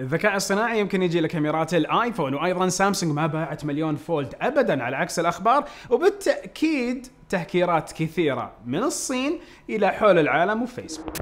الذكاء الصناعي يمكن يجي لكاميرات الايفون وايضا سامسونج ما باعت مليون فولت ابدا على عكس الاخبار وبالتاكيد تهكيرات كثيره من الصين الى حول العالم وفيسبوك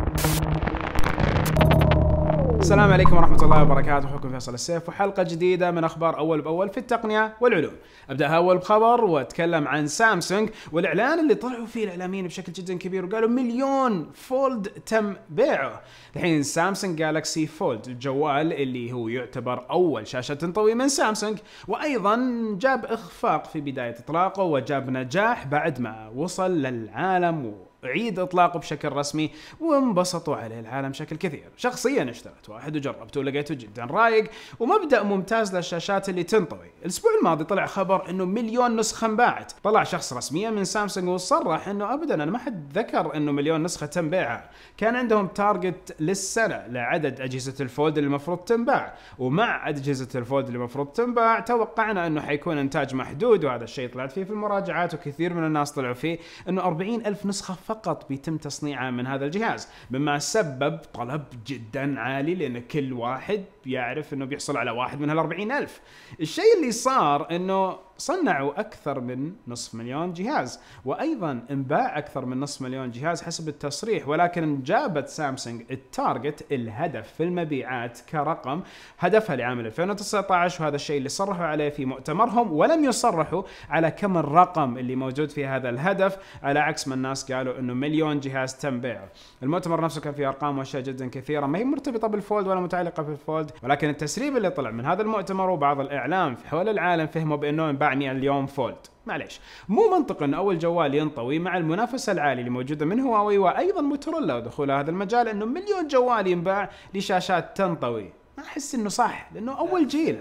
السلام عليكم ورحمة الله وبركاته، أخوكم فيصل السيف وحلقة جديدة من أخبار أول بأول في التقنية والعلوم. أبدأها أول بخبر وأتكلم عن سامسونج والإعلان اللي طلعوا فيه الإعلاميين بشكل جدا كبير وقالوا مليون فولد تم بيعه. الحين سامسونج جالكسي فولد الجوال اللي هو يعتبر أول شاشة تنطوي من سامسونج وأيضا جاب إخفاق في بداية إطلاقه وجاب نجاح بعد ما وصل للعالم عيد اطلاقه بشكل رسمي وانبسطوا عليه العالم بشكل كثير شخصيا اشتريت واحد وجربته ولقيته جدا رايق ومبدا ممتاز للشاشات اللي تنطوي الاسبوع الماضي طلع خبر انه مليون نسخه انباعت طلع شخص رسميا من سامسونج وصرح انه ابدا انا ما حد ذكر انه مليون نسخه تم بيعها كان عندهم تارجت للسنه لعدد اجهزه الفولد اللي المفروض تنباع ومع اجهزه الفولد اللي المفروض تنباع توقعنا انه حيكون انتاج محدود وهذا الشيء طلعت فيه في المراجعات وكثير من الناس طلعوا فيه انه 40 الف نسخه فقط فقط بيتم تصنيعها من هذا الجهاز مما سبب طلب جدا عالي لأن كل واحد يعرف أنه بيحصل على واحد من هال ألف الشيء اللي صار أنه صنعوا أكثر من نصف مليون جهاز وأيضا انباع أكثر من نصف مليون جهاز حسب التصريح ولكن جابت سامسونج التارجت الهدف في المبيعات كرقم هدفها لعام 2019 وهذا الشيء اللي صرحوا عليه في مؤتمرهم ولم يصرحوا على كم الرقم اللي موجود في هذا الهدف على عكس ما الناس قالوا انه مليون جهاز تم بيعه المؤتمر نفسه كان فيه ارقام واشياء جدا كثيره ما هي مرتبطه بالفولد ولا متعلقه بالفولد ولكن التسريب اللي طلع من هذا المؤتمر وبعض الاعلام حول العالم فهموا بانه انباع 400 اليوم فولد معليش مو منطق ان اول جوال ينطوي مع المنافسه العاليه اللي موجوده من هواوي وايضا موتورولا ودخول هذا المجال انه مليون جوال ينباع لشاشات تنطوي ما احس انه صح لانه اول جيل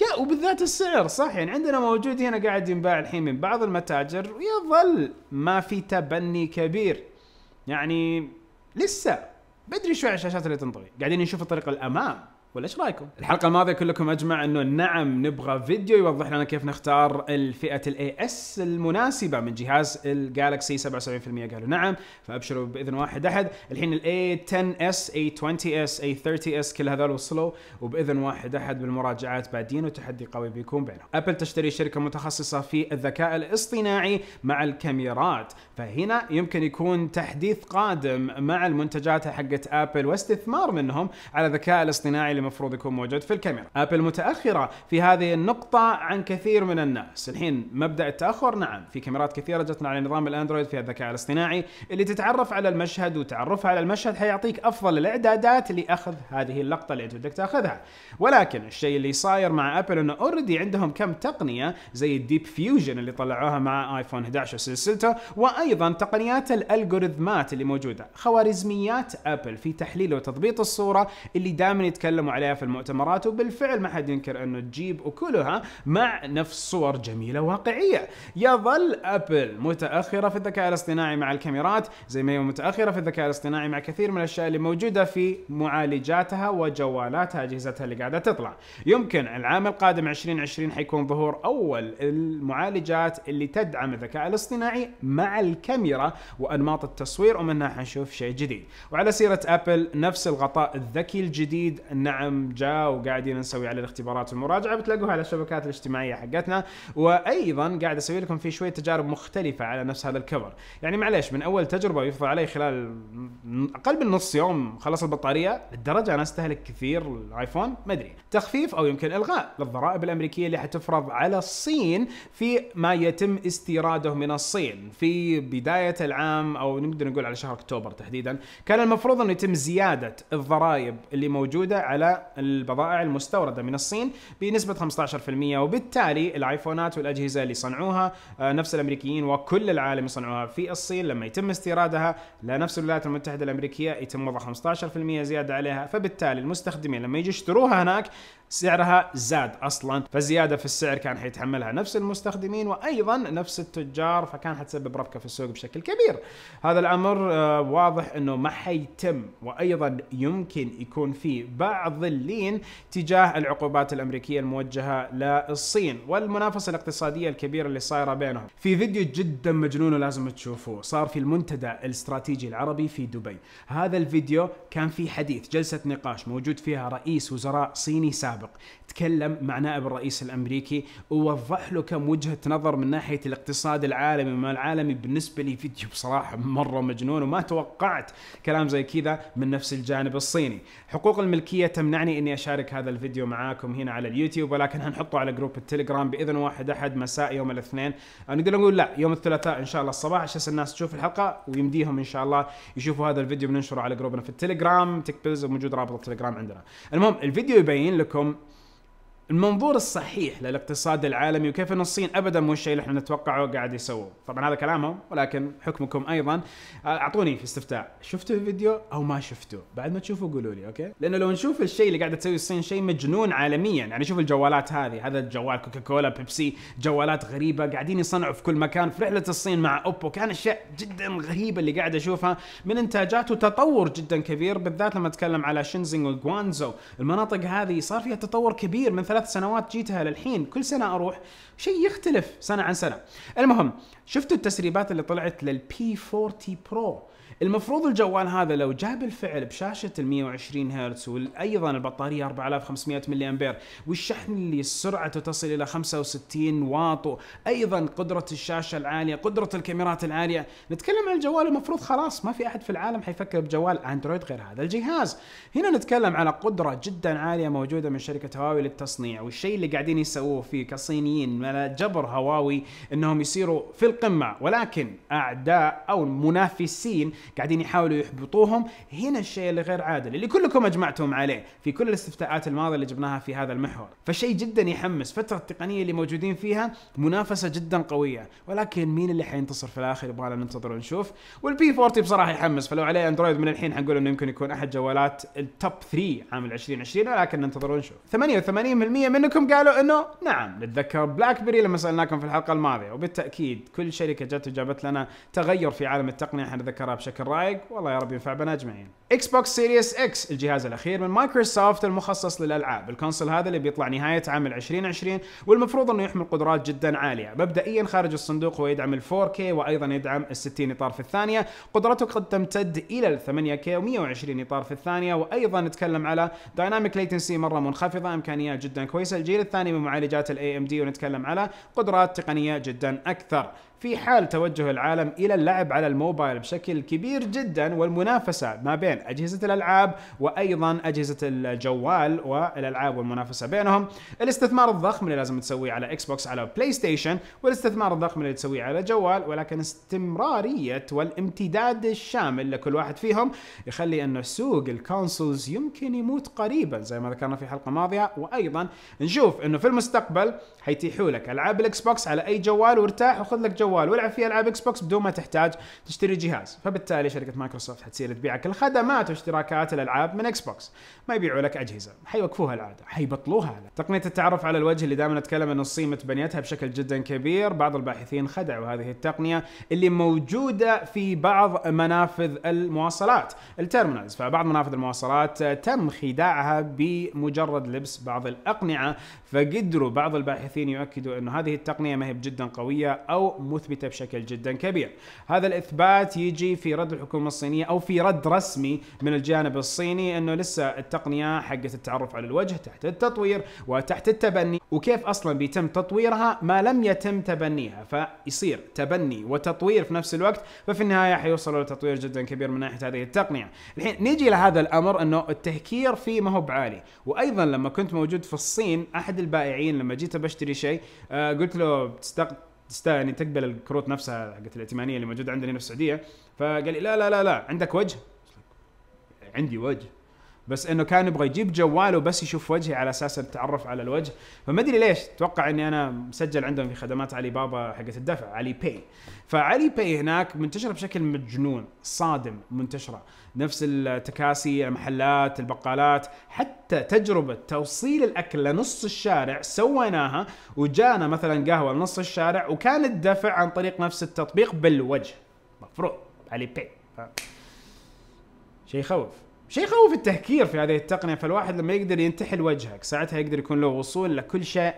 يا وبالذات السعر صح يعني عندنا موجود هنا قاعد ينباع الحين من بعض المتاجر ويظل ما في تبني كبير يعني لسه بدري شوي على الشاشات اللي تنطوي قاعدين نشوف الطريق الامام ولا ايش رايكم؟ الحلقه الماضيه كلكم اجمع انه نعم نبغى فيديو يوضح لنا كيف نختار الفئه الاي اس المناسبه من جهاز الجالكسي 77% قالوا نعم فابشروا باذن واحد احد، الحين الاي 10 اس، اي 20 اس، اي 30 اس كل هذول وصلوا وباذن واحد احد بالمراجعات بعدين وتحدي قوي بيكون بينهم. ابل تشتري شركه متخصصه في الذكاء الاصطناعي مع الكاميرات، فهنا يمكن يكون تحديث قادم مع المنتجات حقت ابل واستثمار منهم على الذكاء الاصطناعي المفروض يكون موجود في الكاميرا ابل متاخره في هذه النقطه عن كثير من الناس الحين مبدا التاخر نعم في كاميرات كثيره جتنا على نظام الاندرويد في الذكاء الاصطناعي اللي تتعرف على المشهد وتعرفها على المشهد حيعطيك افضل الاعدادات لاخذ هذه اللقطه اللي انت بدك تاخذها ولكن الشيء اللي صاير مع ابل انه اوريدي عندهم كم تقنيه زي الديب فيوجن اللي طلعوها مع ايفون 11 وسلسلته وايضا تقنيات الالجوريثمات اللي موجوده خوارزميات ابل في تحليل وتضبيط الصوره اللي دائما يتكلموا عليها في المؤتمرات وبالفعل ما حد ينكر انه تجيب اكلها مع نفس صور جميله واقعيه يظل ابل متاخره في الذكاء الاصطناعي مع الكاميرات زي ما هي متاخره في الذكاء الاصطناعي مع كثير من الاشياء اللي موجوده في معالجاتها وجوالاتها اجهزتها اللي قاعده تطلع يمكن العام القادم 2020 حيكون ظهور اول المعالجات اللي تدعم الذكاء الاصطناعي مع الكاميرا وانماط التصوير ومنها حنشوف شيء جديد وعلى سيره ابل نفس الغطاء الذكي الجديد نعم دعم جاء وقاعدين نسوي عليه الاختبارات والمراجعه بتلاقوها على الشبكات الاجتماعيه حقتنا وايضا قاعد اسوي لكم في شويه تجارب مختلفه على نفس هذا الكفر يعني معليش من اول تجربه يفضل علي خلال اقل من نص يوم خلص البطاريه الدرجة انا استهلك كثير الايفون ما ادري تخفيف او يمكن الغاء للضرائب الامريكيه اللي حتفرض على الصين في ما يتم استيراده من الصين في بدايه العام او نقدر نقول على شهر اكتوبر تحديدا كان المفروض انه يتم زياده الضرائب اللي موجوده على البضائع المستورده من الصين بنسبه 15% وبالتالي الايفونات والاجهزه اللي صنعوها آه، نفس الامريكيين وكل العالم يصنعوها في الصين لما يتم استيرادها لنفس الولايات المتحده الامريكيه يتم وضع 15% زياده عليها فبالتالي المستخدمين لما يجوا يشتروها هناك سعرها زاد اصلا فالزياده في السعر كان حيتحملها نفس المستخدمين وايضا نفس التجار فكان حتسبب ربكه في السوق بشكل كبير. هذا الامر آه، واضح انه ما حيتم وايضا يمكن يكون في بعض ظلين تجاه العقوبات الامريكيه الموجهه للصين والمنافسه الاقتصاديه الكبيره اللي صايره بينهم. في فيديو جدا مجنون ولازم تشوفوه، صار في المنتدى الاستراتيجي العربي في دبي. هذا الفيديو كان في حديث جلسه نقاش موجود فيها رئيس وزراء صيني سابق، تكلم مع نائب الرئيس الامريكي ووضح له كم وجهه نظر من ناحيه الاقتصاد العالمي ما العالمي بالنسبه لي فيديو بصراحه مره مجنون وما توقعت كلام زي كذا من نفس الجانب الصيني. حقوق الملكيه تمنعني اني اشارك هذا الفيديو معاكم هنا على اليوتيوب ولكن هنحطه على جروب التليجرام باذن واحد احد مساء يوم الاثنين او نقدر نقول لا يوم الثلاثاء ان شاء الله الصباح عشان الناس تشوف الحلقه ويمديهم ان شاء الله يشوفوا هذا الفيديو بننشره على جروبنا في التليجرام تكبلز موجود رابط التليجرام عندنا المهم الفيديو يبين لكم المنظور الصحيح للاقتصاد العالمي وكيف ان الصين ابدا مو الشيء اللي احنا نتوقعه قاعد يسووه، طبعا هذا كلامه ولكن حكمكم ايضا آه، اعطوني في استفتاء، شفتوا الفيديو او ما شفتوا؟ بعد ما تشوفوا قولوا لي اوكي؟ لانه لو نشوف الشيء اللي قاعده تسوي الصين شيء مجنون عالميا، يعني شوف الجوالات هذه، هذا الجوال كوكا كولا بيبسي، جوالات غريبه قاعدين يصنعوا في كل مكان، في رحله الصين مع اوبو كان اشياء جدا غريبه اللي قاعد اشوفها من انتاجات وتطور جدا كبير بالذات لما اتكلم على شنزنج وجوانزو، المناطق هذه صار فيها تطور كبير من ثلاث سنوات جيتها للحين كل سنه اروح شيء يختلف سنه عن سنه المهم شفتوا التسريبات اللي طلعت للبي 40 برو المفروض الجوال هذا لو جاء بالفعل بشاشه ال 120 هرتز وايضا البطاريه 4500 ملي امبير والشحن اللي سرعته تصل الى 65 واط ايضا قدره الشاشه العاليه قدره الكاميرات العاليه نتكلم عن الجوال المفروض خلاص ما في احد في العالم حيفكر بجوال اندرويد غير هذا الجهاز هنا نتكلم على قدره جدا عاليه موجوده من شركه هواوي للتصنيع والشيء اللي قاعدين يسووه فيه كصينيين على جبر هواوي انهم يصيروا في القمه ولكن اعداء او منافسين قاعدين يحاولوا يحبطوهم هنا الشيء اللي غير عادل اللي كلكم اجمعتم عليه في كل الاستفتاءات الماضيه اللي جبناها في هذا المحور فشيء جدا يحمس فتره التقنيه اللي موجودين فيها منافسه جدا قويه ولكن مين اللي حينتصر في الاخر يبغى ننتظر ونشوف والبي 40 بصراحه يحمس فلو عليه اندرويد من الحين حنقول انه يمكن يكون احد جوالات التوب 3 عام 2020 ولكن ننتظر ونشوف 88% منكم قالوا انه نعم نتذكر بلاك بيري لما سالناكم في الحلقه الماضيه وبالتاكيد كل شركه جت وجابت لنا تغير في عالم التقنيه حنذكرها بشكل بشكل رايق والله يا رب ينفع بنا اجمعين اكس بوكس سيريس اكس الجهاز الاخير من مايكروسوفت المخصص للالعاب، الكونسول هذا اللي بيطلع نهايه عام 2020 والمفروض انه يحمل قدرات جدا عاليه، مبدئيا خارج الصندوق هو يدعم ال 4K وايضا يدعم ال 60 اطار في الثانيه، قدرته قد تمتد الى ال 8K و 120 اطار في الثانيه وايضا نتكلم على دايناميك ليتنسي مره منخفضه، امكانيات جدا كويسه، الجيل الثاني من معالجات الاي ام دي ونتكلم على قدرات تقنيه جدا اكثر. في حال توجه العالم الى اللعب على الموبايل بشكل كبير جدا والمنافسه ما بين أجهزة الألعاب وأيضا أجهزة الجوال والألعاب والمنافسة بينهم الاستثمار الضخم اللي لازم تسويه على إكس بوكس على بلاي ستيشن والاستثمار الضخم اللي تسويه على جوال ولكن استمرارية والامتداد الشامل لكل واحد فيهم يخلي أنه سوق الكونسولز يمكن يموت قريبا زي ما ذكرنا في حلقة ماضية وأيضا نشوف أنه في المستقبل حيتيحوا لك ألعاب الإكس بوكس على أي جوال وارتاح وخذ لك جوال والعب فيه ألعاب إكس بوكس بدون ما تحتاج تشتري جهاز فبالتالي شركة مايكروسوفت حتصير تبيعك الخدمة خدمات واشتراكات الالعاب من اكس بوكس ما يبيعوا لك اجهزه حيوقفوها العاده حيبطلوها تقنيه التعرف على الوجه اللي دائما نتكلم انه الصين متبنيتها بشكل جدا كبير بعض الباحثين خدعوا هذه التقنيه اللي موجوده في بعض منافذ المواصلات التيرمينالز فبعض منافذ المواصلات تم خداعها بمجرد لبس بعض الاقنعه فقدروا بعض الباحثين يؤكدوا انه هذه التقنيه ما هي جدا قويه او مثبته بشكل جدا كبير هذا الاثبات يجي في رد الحكومه الصينيه او في رد رسمي من الجانب الصيني انه لسه التقنيه حقت التعرف على الوجه تحت التطوير وتحت التبني وكيف اصلا بيتم تطويرها ما لم يتم تبنيها فيصير تبني وتطوير في نفس الوقت ففي النهايه حيوصلوا لتطوير جدا كبير من ناحيه هذه التقنيه الحين نيجي لهذا الامر انه التهكير فيه ما هو بعالي وايضا لما كنت موجود في الصين احد البائعين لما جيت بشتري شيء آه، قلت له بتستق... يعني تقبل الكروت نفسها حقت الائتمانيه اللي موجوده عندنا هنا في السعوديه فقال لي لا لا لا لا عندك وجه عندي وجه بس انه كان يبغى يجيب جواله بس يشوف وجهي على اساس التعرف على الوجه فما ادري ليش اتوقع اني انا مسجل عندهم في خدمات علي بابا حقت الدفع علي باي فعلي باي هناك منتشره بشكل مجنون صادم منتشره نفس التكاسي المحلات البقالات حتى تجربه توصيل الاكل لنص الشارع سويناها وجانا مثلا قهوه لنص الشارع وكان الدفع عن طريق نفس التطبيق بالوجه مفروض علي باي شيء يخوف شيء يخوف التهكير في هذه التقنيه فالواحد لما يقدر ينتحل وجهك ساعتها يقدر يكون له وصول لكل شيء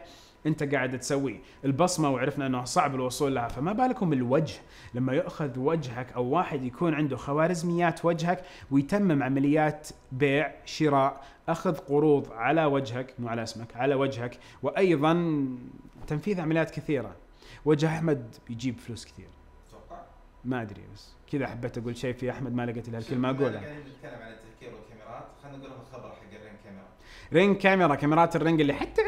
انت قاعد تسويه البصمه وعرفنا انه صعب الوصول لها فما بالكم الوجه لما ياخذ وجهك او واحد يكون عنده خوارزميات وجهك ويتمم عمليات بيع شراء اخذ قروض على وجهك مو على اسمك على وجهك وايضا تنفيذ عمليات كثيره وجه احمد يجيب فلوس كثير ما ادري بس كذا حبيت اقول شيء في احمد ما لقيت له الكلمه اقولها قاعدين نتكلم عن التفكير والكاميرات خلينا نقول الخبر حق الرين كاميرا رين كاميرا كاميرات الرينج اللي حتى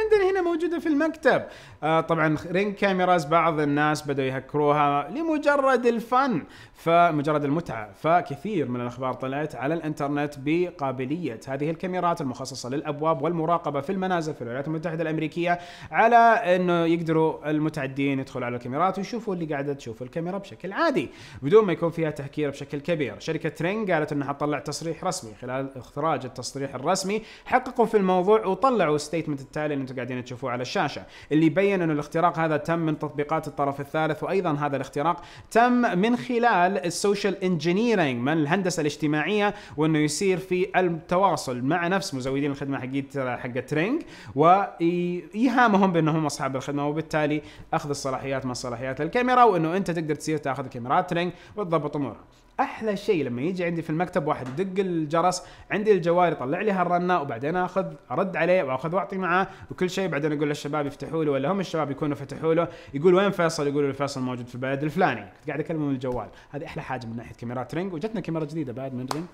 موجوده في المكتب آه طبعا رينج كاميراز بعض الناس بدأوا يهكروها لمجرد الفن فمجرد المتعه فكثير من الاخبار طلعت على الانترنت بقابليه هذه الكاميرات المخصصه للابواب والمراقبه في المنازل في الولايات المتحده الامريكيه على انه يقدروا المتعدين يدخلوا على الكاميرات ويشوفوا اللي قاعده تشوف الكاميرا بشكل عادي بدون ما يكون فيها تهكير بشكل كبير شركه رينج قالت انها تطلع تصريح رسمي خلال اخراج التصريح الرسمي حققوا في الموضوع وطلعوا ستيتمنت التالي اللي انتم قاعدين تشوفوه تشوفوه على الشاشة اللي بين أن الاختراق هذا تم من تطبيقات الطرف الثالث وأيضا هذا الاختراق تم من خلال السوشيال انجينيرينج من الهندسة الاجتماعية وأنه يصير في التواصل مع نفس مزودين الخدمة حقت حقت رينج وإيهامهم بأنهم أصحاب الخدمة وبالتالي أخذ الصلاحيات من صلاحيات الكاميرا وأنه أنت تقدر تصير تاخذ كاميرات رينج وتضبط أمورها احلى شيء لما يجي عندي في المكتب واحد يدق الجرس عندي الجوال يطلع لي هالرنه وبعدين اخذ ارد عليه واخذ واعطي معاه وكل شيء بعدين اقول للشباب يفتحوا له ولا هم الشباب يكونوا فتحوا له يقول وين فيصل يقول له فيصل موجود في البلد الفلاني كنت قاعد اكلمه من الجوال هذه احلى حاجه من ناحيه كاميرات رينج وجتنا كاميرا جديده بعد من رينج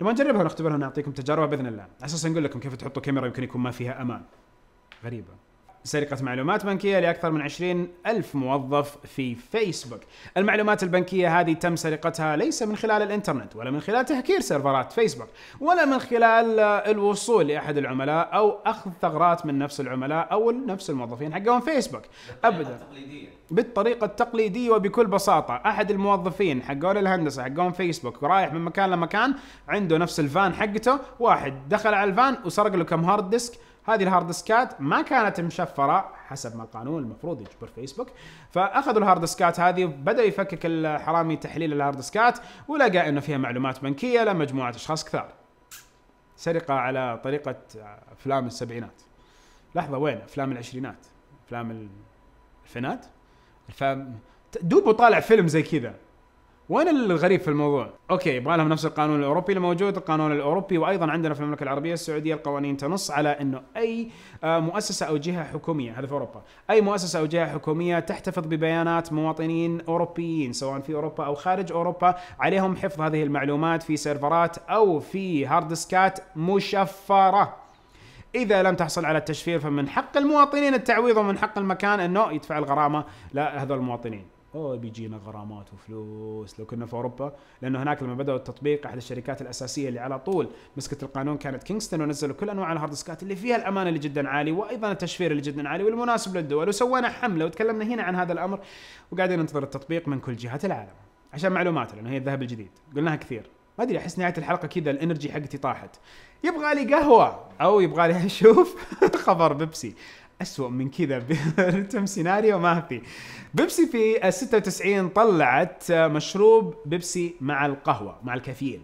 لما نجربها ونختبرها ونعطيكم تجاربها باذن الله على اساس نقول لكم كيف تحطوا كاميرا يمكن يكون ما فيها امان غريبه سرقة معلومات بنكية لأكثر من 20 ألف موظف في فيسبوك المعلومات البنكية هذه تم سرقتها ليس من خلال الإنترنت ولا من خلال تهكير سيرفرات فيسبوك ولا من خلال الوصول لأحد العملاء أو أخذ ثغرات من نفس العملاء أو نفس الموظفين حقهم فيسبوك أبدا بالطريقة التقليدية وبكل بساطة أحد الموظفين حقون الهندسة حقون فيسبوك رايح من مكان لمكان عنده نفس الفان حقته واحد دخل على الفان وسرق له كم هارد ديسك هذه الهارد ديسكات ما كانت مشفره حسب ما القانون المفروض يجبر فيسبوك فاخذوا الهارد ديسكات هذه بدا يفكك الحرامي تحليل الهارد ديسكات ولقى انه فيها معلومات بنكيه لمجموعه اشخاص كثار سرقه على طريقه افلام السبعينات لحظه وين افلام العشرينات افلام الفنات الفام دوبه طالع فيلم زي كذا وين الغريب في الموضوع؟ اوكي يبغى لهم نفس القانون الاوروبي الموجود، القانون الاوروبي وايضا عندنا في المملكه العربيه السعوديه القوانين تنص على انه اي آه، مؤسسه او جهه حكوميه هذا في اوروبا، اي مؤسسه او جهه حكوميه تحتفظ ببيانات مواطنين اوروبيين سواء في اوروبا او خارج اوروبا، عليهم حفظ هذه المعلومات في سيرفرات او في هارد ديسكات مشفره. اذا لم تحصل على التشفير فمن حق المواطنين التعويض ومن حق المكان انه يدفع الغرامه لهذول المواطنين. اوه بيجينا غرامات وفلوس لو كنا في اوروبا لانه هناك لما بداوا التطبيق احد الشركات الاساسيه اللي على طول مسكت القانون كانت كينغستون ونزلوا كل انواع الهارد سكات اللي فيها الامان اللي جدا عالي وايضا التشفير اللي جدا عالي والمناسب للدول وسوينا حمله وتكلمنا هنا عن هذا الامر وقاعدين ننتظر التطبيق من كل جهات العالم عشان معلومات لانه هي الذهب الجديد قلناها كثير ما ادري احس نهايه الحلقه كذا الانرجي حقتي طاحت يبغى لي قهوه او يبغى لي اشوف خبر بيبسي أسوأ من كذا برتم سيناريو ما في بيبسي في ال 96 طلعت مشروب بيبسي مع القهوة مع الكافيين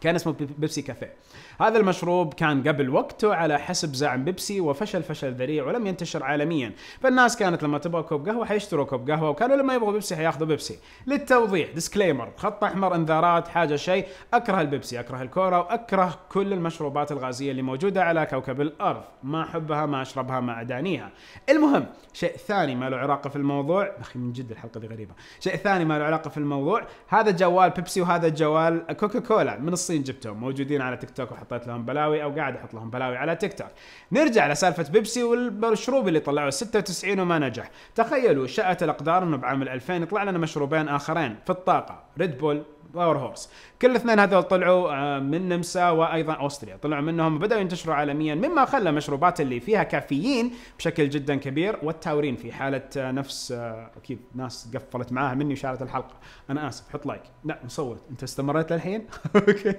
كان اسمه بيبسي كافيه هذا المشروب كان قبل وقته على حسب زعم بيبسي وفشل فشل ذريع ولم ينتشر عالميا فالناس كانت لما تبغى كوب قهوه حيشتروا كوب قهوه وكانوا لما يبغوا بيبسي حياخذوا بيبسي للتوضيح ديسكليمر خط احمر انذارات حاجه شيء اكره البيبسي اكره الكوره واكره كل المشروبات الغازيه اللي موجوده على كوكب الارض ما احبها ما اشربها ما ادانيها المهم شيء ثاني ما له علاقه في الموضوع اخي من جد الحلقه دي غريبه شيء ثاني ما له علاقه في الموضوع هذا جوال بيبسي وهذا جوال كوكا كولا من الصين شخصيا جبتهم موجودين على تيك توك وحطيت لهم بلاوي او قاعد احط لهم بلاوي على تيك توك نرجع لسالفه بيبسي والمشروب اللي طلعوه 96 وما نجح تخيلوا شاءت الاقدار انه بعام 2000 يطلع لنا مشروبين اخرين في الطاقه ريد بول باور هورس كل الاثنين هذول طلعوا آه، من نمسا وايضا اوستريا طلعوا منهم وبداوا ينتشروا عالميا مما خلى مشروبات اللي فيها كافيين بشكل جدا كبير والتاورين في حاله آه، نفس آه، اكيد ناس قفلت معاها مني وشالت الحلقه انا اسف حط لايك لا نصوت انت استمريت للحين اوكي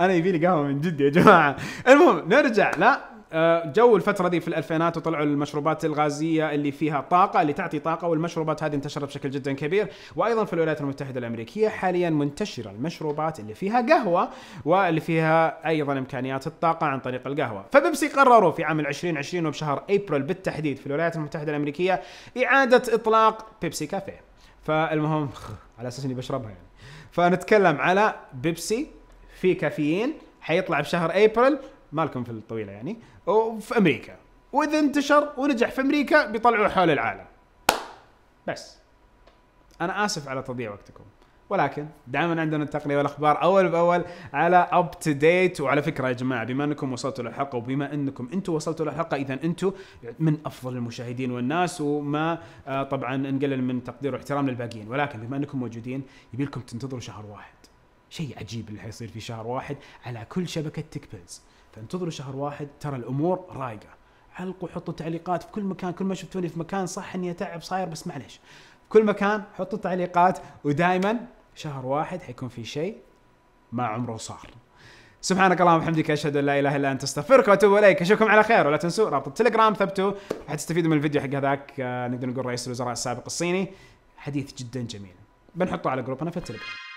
انا يبي لي قهوه من جد يا جماعه المهم نرجع لا آه، جو الفترة دي في الألفينات وطلعوا المشروبات الغازية اللي فيها طاقة اللي تعطي طاقة والمشروبات هذه انتشرت بشكل جدا كبير وأيضا في الولايات المتحدة الأمريكية حاليا منتشرة المشروبات اللي فيها قهوة واللي فيها أيضا إمكانيات الطاقة عن طريق القهوة فبيبسي قرروا في عام 2020 وبشهر أبريل بالتحديد في الولايات المتحدة الأمريكية إعادة إطلاق بيبسي كافيه فالمهم على أساس إني بشربها يعني فنتكلم على بيبسي في كافيين حيطلع بشهر ابريل مالكم في الطويله يعني وفي امريكا واذا انتشر ونجح في امريكا بيطلعوه حول العالم بس انا اسف على تضييع وقتكم ولكن دائما عندنا التقنيه والاخبار اول باول على اب تو ديت وعلى فكره يا جماعه بما انكم وصلتوا للحلقه وبما انكم انتم وصلتوا للحلقه اذا انتم من افضل المشاهدين والناس وما آه، طبعا نقلل من تقدير واحترام للباقيين ولكن بما انكم موجودين يبي لكم تنتظروا شهر واحد شيء عجيب اللي حيصير في شهر واحد على كل شبكه تكبلز انتظروا شهر واحد ترى الامور رايقه علقوا حطوا تعليقات في كل مكان كل ما شفتوني في مكان صح اني اتعب صاير بس معليش في كل مكان حطوا تعليقات ودائما شهر واحد حيكون في شيء ما عمره صار سبحانك اللهم وبحمدك اشهد ان لا اله الا انت استغفرك واتوب اليك اشوفكم على خير ولا تنسوا رابط التليجرام ثبتوا حتستفيدوا من الفيديو حق هذاك آه، نقدر نقول رئيس الوزراء السابق الصيني حديث جدا جميل بنحطه على جروبنا في التليجرام